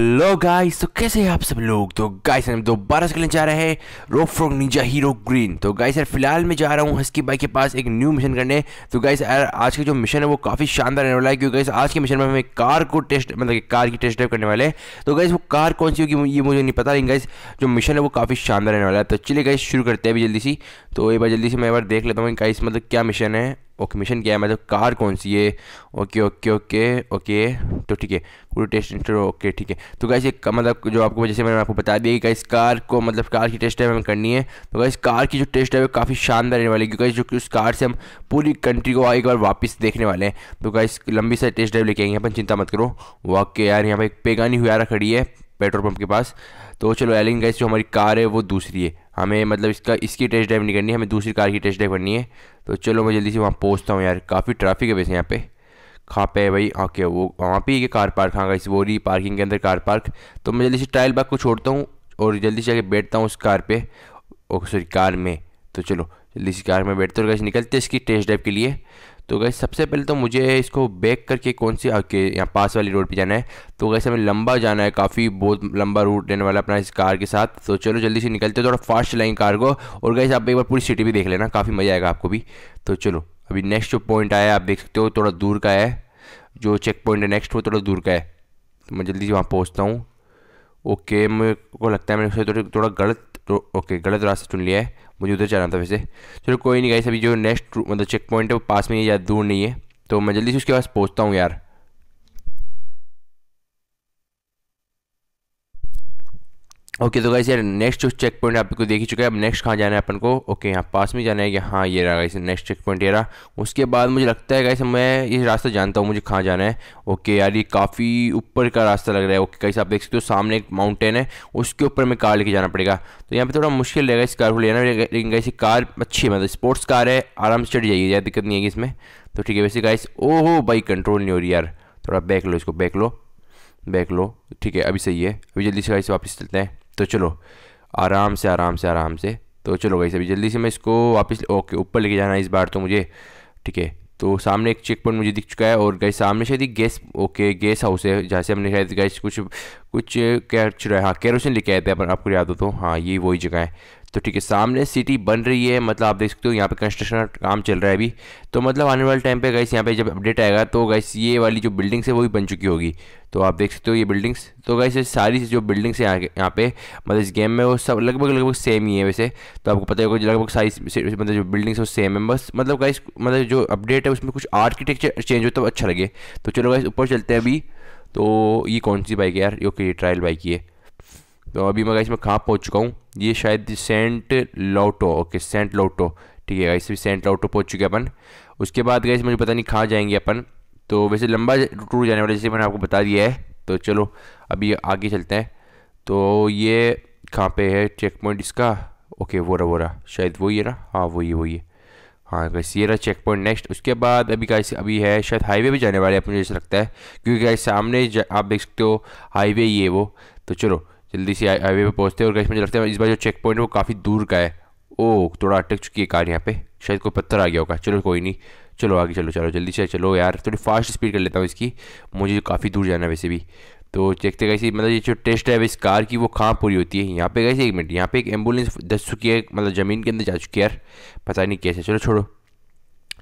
लो guys तो कैसे हैं आप सब लोग तो गाइस हम दोबारा से जा रहे हैं रोक फ्रॉक निजा हीरो ग्रीन तो गाइस यार फिलहाल मैं जा रहा हूँ हस्की बाई के पास एक न्यू मिशन करने तो गाइस यार आज का जो मिशन है वो काफ़ी शानदार रहने वाला है क्योंकि आज के मिशन में हमें कार को टेस्ट मतलब कार की टेस्ट ड्राइव करने वाले तो गाइस वो कार कौन सी होगी ये मुझे नहीं पता लेकिन गाइस जो मिशन है वो काफ़ी शानदार रहने वाला है तो चलिए गाइस शुरू करते हैं अभी जल्दी सी तो एक बार जल्दी से मैं एक बार देख लेता हूँ गाइस मतलब क्या मिशन है ओके मिशन क्या है मतलब कार कौन सी है ओके ओके ओके ओके तो ठीक है पूरी टेस्ट इंटर ओके ठीक है तो गाइस एक मतलब जो आपको जैसे मैंने आपको बता दिया कि गाइस कार को मतलब कार की टेस्ट ड्राइव हमें करनी है तो गाइस कार की जो टेस्ट ड्राइव काफ़ी शानदार रहने वाली है क्योंकि जो कि उस कार से हम पूरी कंट्री को एक बार वापस देखने वाले हैं तो गाइस लंबी सा टेस्ट ड्राइव लेके आएंगे अपन चिंता मत करो वाकई यार यहाँ पर एक पेगानी हुआ खड़ी है पेट्रोल पंप के पास तो चलो एलिंग गाइस जो हमारी कार है वो दूसरी है हमें मतलब इसका इसकी टेस्ट ड्राइव नहीं करनी है हमें दूसरी कार की टेस्ट ड्राइव करनी है तो चलो मैं जल्दी से वहाँ पहुँचता हूँ यार काफ़ी ट्रैफिक है वैसे यहाँ पे कहाँ पे है भाई ओके हाँ, वो वहाँ पे ये कार पार्क हाँ इस वो रही पार्किंग के अंदर कार पार्क तो मैं जल्दी से ट्रायल बाग को छोड़ता हूँ और जल्दी से आगे बैठता हूँ उस कार पर सॉरी कार में तो चलो जल्दी सी कार में बैठते और गैस निकलते इसकी टेस्ट ड्राइव के लिए तो गैस सबसे पहले तो मुझे इसको बैक करके कौन सी ओके यहाँ पास वाली रोड पे जाना है तो वैसे हमें लंबा जाना है काफ़ी बहुत लंबा रूट देने वाला अपना इस कार के साथ तो चलो जल्दी से निकलते थोड़ा फास्ट चलाएंगे कार को और गैस आप एक बार पूरी सिटी भी देख लेना काफ़ी मज़ा आएगा आपको भी तो चलो अभी नेक्स्ट जो पॉइंट आया आप देख सकते हो थोड़ा दूर का है जो चेक पॉइंट है नेक्स्ट वो थोड़ा दूर का है तो मैं जल्दी से वहाँ पहुँचता हूँ ओके मेरे को लगता है मैंने थोड़ा गलत तो ओके गलत रास्ता चुन लिया है मुझे उधर जाना था वैसे चलो कोई नहीं गाइस अभी जो नेक्स्ट मतलब चेक पॉइंट है वो पास में ही या दूर नहीं है तो मैं जल्दी से उसके पास पहुँचता हूँ यार ओके तो गाइस यार नेक्स्ट जो चेक पॉइंट आपको देख ही चुका है अब नेक्स्ट कहाँ जाना है अपन को ओके यहाँ पास में जाना है कि हाँ ये रहा गाइस नेक्स्ट चेक पॉइंट ये रहा उसके बाद मुझे लगता है गाइस मैं ये रास्ता जानता हूँ मुझे कहाँ जाना है ओके यार ये काफ़ी ऊपर का रास्ता लग रहा है ओके गाइस आप देख सकते हो सामने एक माउंटेन है उसके ऊपर में कार लेके जाना पड़ेगा तो यहाँ पर थोड़ा मुश्किल रहेगा इस कार को लेना लेकिन गाइस कार अच्छी है मतलब स्पोर्ट्स कार है आराम से चढ़ जाइए ज़्यादा दिक्कत नहीं है इसमें तो ठीक है वैसे गाइस ओहो भाई कंट्रोल नहीं हो रही यार थोड़ा बैक लो इसको बैक लो बैक लो ठीक है अभी सही है अभी जल्दी से गाइस वापस चलते हैं तो चलो आराम से आराम से आराम से तो चलो गई अभी जल्दी से मैं इसको वापस ओके ऊपर लेके जाना है इस बार तो मुझे ठीक है तो सामने एक चेक पॉइंट मुझे दिख चुका है और गई सामने शायद गैस ओके गैस हाउस है जहाँ से हमने शायद गैस कुछ कुछ क्या चुरा हाँ कैरोसिन लेके आए थे अपन आपको याद हो तो हाँ ये वही जगह है तो ठीक है सामने सिटी बन रही है मतलब आप देख सकते हो यहाँ पे कंस्ट्रक्शन काम चल रहा है अभी तो मतलब आने वाले टाइम पे गैस यहाँ पे जब अपडेट आएगा तो गैस ये वाली जो बिल्डिंग्स है वो भी बन चुकी होगी तो आप देख सकते हो ये बिल्डिंग्स तो गैस ये सारी जो बिल्डिंग्स हैं यहाँ यहाँ पे मतलब इस गेम में वो सब लगभग लगभग सेम ही है वैसे तो आपको पता होगा लगभग सारी मतलब जो बिल्डिंग्स है वो सेम है बस मतलब गैस मतलब जो अपडेट है उसमें कुछ आर्किटेक्चर चेंज हो तो अच्छा लगे तो चलो गैस ऊपर चलते हैं अभी तो ये कौन सी बाइक है यार ओके ये ट्रायल बाइक ही है तो अभी मैं गैस मैं कहाँ पहुँच चुका हूँ ये शायद सेंट लोटो ओके सेंट लोटो ठीक है गाइस सेंट लोटो पहुँच चुके अपन उसके बाद गाइस मुझे पता नहीं कहाँ जाएंगे अपन तो वैसे लंबा टूर जाने वाला जैसे मैंने आपको बता दिया है तो चलो अभी आगे चलते हैं तो ये कहाँ पे है चेक पॉइंट इसका ओके वो रहा वो रहा शायद वही है ना हाँ वही वही है हाँ गैस ये रहा चेक पॉइंट नेक्स्ट उसके बाद अभी गाइस अभी है शायद हाईवे भी जाने वाले अपने मुझे लगता है क्योंकि गाइस सामने आप देख सकते हो हाईवे ये वो तो चलो जल्दी से हाईवे पे पहुँचते हैं और गैस मुझे लगता है इस बार जो चेक पॉइंट है वो काफ़ी दूर का है ओह थोड़ा अटक चुकी है कार यहाँ पे शायद कोई पत्थर आ गया होगा चलो कोई नहीं चलो आगे चलो चलो जल्दी से चलो यार थोड़ी फास्ट स्पीड कर लेता हूँ इसकी मुझे तो काफ़ी दूर जाना है वैसे भी तो देखते कैसे मतलब ये जो टेस्ट है इस कार की वो कहाँ पूरी होती है यहाँ पे कैसे एक मिनट यहाँ पे एक एम्बुलेंस दस चुकी है मतलब ज़मीन के अंदर जा चुकी है यार पता नहीं कैसे चलो छोड़ो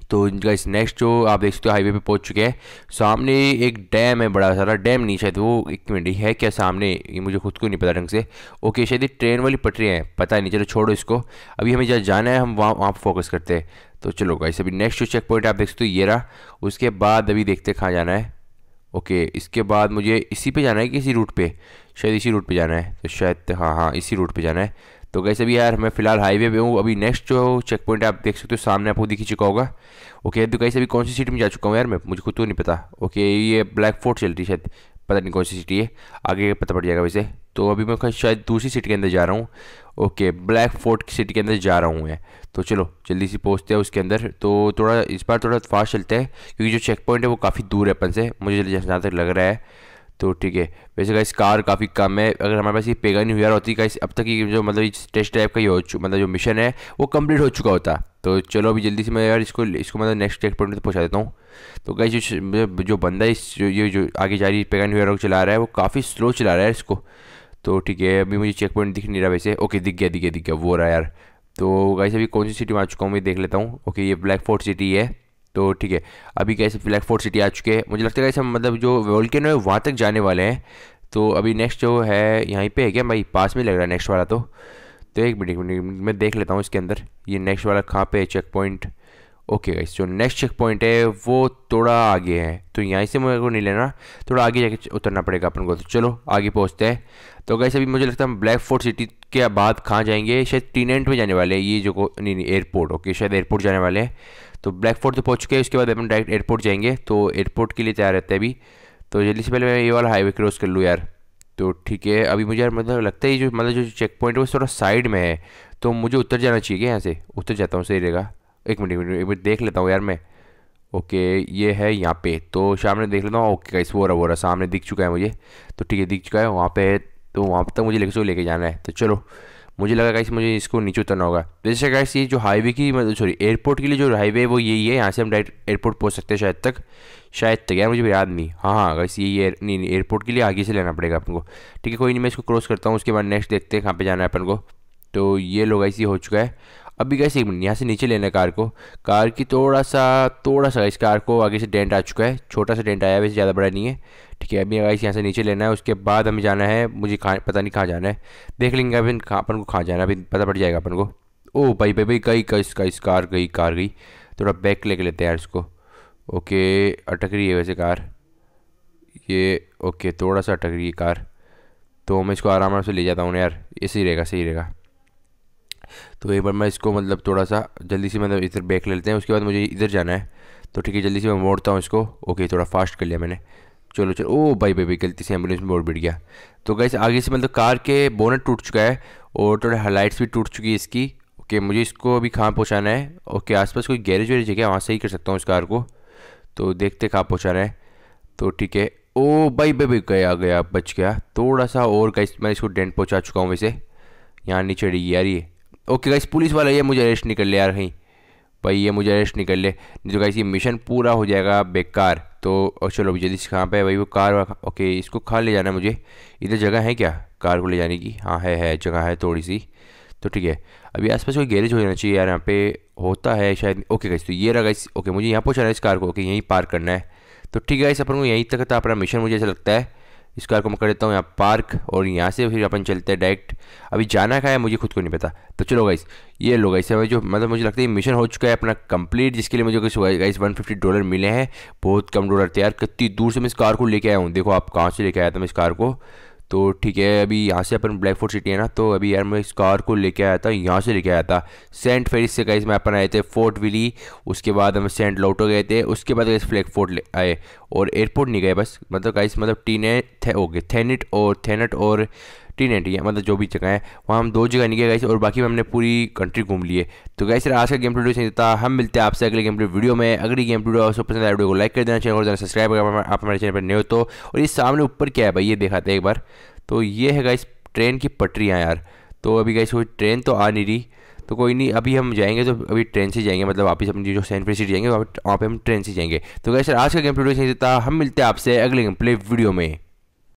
तो इनका इस नेक्स्ट जो आप देख सकते हो हाईवे पे पहुंच चुके हैं सामने एक डैम है बड़ा सारा डैम नहीं शायद वो एक मिनट है क्या सामने ये मुझे खुद को नहीं पता ढंग से ओके शायद ये ट्रेन वाली पटरियाँ हैं पता नहीं चलो छोड़ो इसको अभी हमें जहाँ जाना है हम वहाँ वहाँ फोकस करते हैं तो चलो गाइस अभी नेक्स्ट जो चेक पॉइंट आप देख सकते हो ये रहा उसके बाद अभी देखते कहाँ जाना है ओके इसके बाद मुझे इसी पर जाना है कि इसी रूट पर शायद इसी रूट पे जाना है तो शायद हाँ हाँ इसी रूट पर जाना है तो कैसे भी यार मैं फिलहाल हाईवे पे हूँ अभी नेक्स्ट जो चेक पॉइंट आप देख सकते हो सामने आपको दिख ही चुका होगा ओके तो कैसे भी कौन सी सिटी में जा चुका हूँ यार मैं मुझे खुद तो नहीं पता ओके ये ब्लैक फोर्ट चल रही शायद पता नहीं कौन सी सिटी है आगे पता पड़ जाएगा वैसे तो अभी मैं शायद दूसरी सिटी के अंदर जा रहा हूँ ओके ब्लैक फोर्ट की सिटी के अंदर जा रहा हूँ मैं तो चलो जल्दी से पहुँचते हैं उसके अंदर तो थोड़ा इस बार थोड़ा फास्ट चलते हैं क्योंकि जो चेक पॉइंट है वो काफ़ी दूर है अपन से मुझे जहाँ तक लग रहा है तो ठीक है वैसे गाइस कार काफ़ी कम है अगर हमारे पास ये नहीं हुआ होती गाइस अब तक ये जो मतलब टेस्ट टाइप का ही हो मतलब जो मिशन है वो कंप्लीट हो चुका होता तो चलो अभी जल्दी से मैं यार इसको इसको मतलब नेक्स्ट चेक पॉइंट पर पहुँचा देता हूँ तो गाइस जो मतलब जो बंदा इस ये जो आगे जा रही पेगा नहीं को चला रहा है वो काफ़ी स्लो चला रहा है इसको तो ठीक है अभी मुझे चेक पॉइंट दिख नहीं रहा वैसे ओके दिख गया दिख गया दिख गया वो रहा यार तो गाइस अभी कौन सी सिटी में आ चुका हूँ मैं देख लेता हूँ ओके ये ब्लैक फोर्ट सिटी है तो ठीक है अभी कैसे ब्लैक फोर्ट सिटी आ चुके हैं मुझे लगता है कैसे मतलब जो वोल्केनो है वहाँ तक जाने वाले हैं तो अभी नेक्स्ट जो है यहीं पे है क्या भाई पास में लग रहा है नेक्स्ट वाला तो तो एक मिनट एक मिनट मैं देख लेता हूँ इसके अंदर ये नेक्स्ट वाला कहाँ पे है चेक पॉइंट ओके गाइस जो नेक्स्ट चेक पॉइंट है वो थोड़ा आगे है तो यहाँ से मुझे को नहीं लेना थोड़ा आगे जाके उतरना पड़ेगा अपन को तो चलो आगे पहुँचते हैं तो गाइस अभी मुझे लगता है हम ब्लैक फोर्ट सिटी के बाद कहाँ जाएंगे शायद टीनेंट में जाने वाले हैं ये जो को नहीं नहीं एयरपोर्ट ओके शायद एयरपोर्ट जाने वाले हैं तो ब्लैक फोर्ट तो पहुँच हैं उसके बाद अपन डायरेक्ट एयरपोर्ट जाएंगे तो एयरपोर्ट के लिए तैयार रहते हैं अभी तो जल्दी से पहले मैं ये वाला हाईवे क्रॉस कर लूँ यार तो ठीक है अभी मुझे यार मतलब लगता है ये जो मतलब जो चेक पॉइंट है वो थोड़ा साइड में है तो मुझे उतर जाना चाहिए यहाँ से उतर जाता हूँ सही रहेगा एक मिनट एक मिनट एक मिनट देख लेता हूँ यार मैं ओके ये है यहाँ पे तो सामने देख लेता हूँ ओके कैसे वो रहा वो रहा सामने दिख चुका है मुझे तो ठीक है दिख चुका है वहाँ पे तो वहाँ तक मुझे लेके लेके जाना है तो चलो मुझे लगा कैसे मुझे इसको नीचे उतरना होगा जैसे कैसे ये जो हाईवे की मतलब सॉरी एयरपोर्ट के लिए जो हाईवे है वो यही है यहाँ से हम डायरेक्ट एयरपोर्ट पहुँच सकते हैं शायद तक शायद तक यार मुझे याद नहीं हाँ हाँ कैसे यही एयर नहीं एयरपोर्ट के लिए आगे से लेना पड़ेगा अपन को ठीक है कोई नहीं मैं इसको क्रॉस करता हूँ उसके बाद नेक्स्ट देखते हैं कहाँ पर जाना है अपन को तो ये लोग ऐसे ये हो चुका है अभी गैस एक मिनट यहाँ से नीचे लेना कार को कार की थोड़ा सा थोड़ा सा इस कार को आगे से डेंट आ चुका है छोटा सा डेंट आया है वैसे ज़्यादा बड़ा नहीं है ठीक है अभी गाइस यहाँ से नीचे लेना है उसके बाद हमें जाना है मुझे कहाँ पता नहीं कहाँ जाना है देख लेंगे अभी कहाँ अपन को कहाँ जाना है अभी पता पड़ जाएगा अपन को ओह भाई भाई भाई गई गई इसका इस कार गई कार गई थोड़ा बैक लेके लेते हैं यार इसको ओके अटक रही है वैसे कार ये ओके थोड़ा सा अटक रही है कार तो मैं इसको आराम आराम से ले जाता हूँ यार ये सही रहेगा सही रहेगा तो एक बार मैं इसको मतलब थोड़ा सा जल्दी से मतलब इधर बैक ले लेते हैं उसके बाद मुझे इधर जाना है तो ठीक है जल्दी से मैं मोड़ता हूँ इसको ओके थोड़ा फास्ट कर लिया मैंने चलो चलो ओ oh, भाई भाई भाई गलती से एम्बुलेंस में बोर्ड बिट गया तो गैस आगे से मतलब कार के बोनट टूट चुका है और थोड़ा हाईलाइट्स भी टूट चुकी है इसकी ओके मुझे इसको अभी कहाँ पहुँचाना है ओके आसपास कोई गैरेज वैरेज है क्या वहाँ से ही कर सकता हूँ इस कार को तो देखते कहाँ पहुँचाना है तो ठीक है ओ oh, भाई भाई भाई गया गया बच गया थोड़ा सा और गैस मैं इसको डेंट पहुँचा चुका हूँ वैसे यहाँ नीचे चढ़ी यार ये ओके गाइस पुलिस वाला ये मुझे अरेस्ट नहीं कर ले यार कहीं भाई ये मुझे अरेस्ट नहीं कर ले जो गाइस ये मिशन पूरा हो जाएगा बेकार तो चलो अभी जल्दी से कहाँ पर है भाई वो कार ओके इसको खा ले जाना मुझे इधर जगह है क्या कार को ले जाने की हाँ है है जगह है थोड़ी सी तो ठीक है अभी आसपास कोई गैरेज हो जाना चाहिए यार यहाँ पे होता है शायद ओके गाइस तो ये रहा गाइस ओके मुझे यहाँ पहुँचाना है इस कार को ओके यहीं पार्क करना है तो ठीक है गाइस अपन को यहीं तक था अपना मिशन मुझे ऐसा लगता है इसको को मैं कर देता हूँ यहाँ पार्क और यहाँ से फिर अपन चलते हैं डायरेक्ट अभी जाना कहा है मुझे खुद को नहीं पता तो चलो गाइस ये लोग ऐसे जो मतलब मुझे लगता है मिशन हो चुका है अपना कंप्लीट जिसके लिए मुझे कुछ गाइस 150 डॉलर मिले हैं बहुत कम डॉलर थे यार कितनी दूर से मैं इस कार को लेके आया हूँ देखो आप कहाँ से लेके आया था मैं इस कार को तो ठीक है अभी यहाँ से अपन फोर्ट सिटी है ना तो अभी यार मैं इस कार को लेके आया था यहाँ से लेके आया था सेंट फेरिस से गई मैं अपन आए थे फोर्ट विली उसके बाद हम सेंट लोटो गए थे उसके बाद इस फ्लैग फोर्ट ले आए और एयरपोर्ट नहीं गए बस मतलब गाइस मतलब टीने थे ओके थेनेट और थेनेट और टी नाइनटी है मतलब जो भी जगह है वहाँ हम दो जगह नहीं गए और बाकी हमने पूरी कंट्री घूम लिए तो गए सर आज का गेम वीडियो नहीं देता हम मिलते हैं आपसे अगले गेम वीडियो में अगली गेम वीडियो आपको पसंद आए वीडियो को लाइक कर देना चैनल को सब्सक्राइब अगर आप हमारे चैनल पर नहीं हो तो और ये सामने ऊपर क्या है भाई ये दिखाते हैं एक बार तो ये है गाइस ट्रेन की पटरियाँ यार तो अभी गाइस कोई ट्रेन तो आ नहीं रही तो कोई नहीं अभी हम जाएंगे तो अभी ट्रेन से जाएंगे मतलब वापस अपनी जो सैन सीट जाएंगे वहाँ पे हम ट्रेन से जाएंगे तो गाइस सर आज का गेम वीडियो नहीं देता हम मिलते हैं आपसे अगले गेम प्ले वीडियो में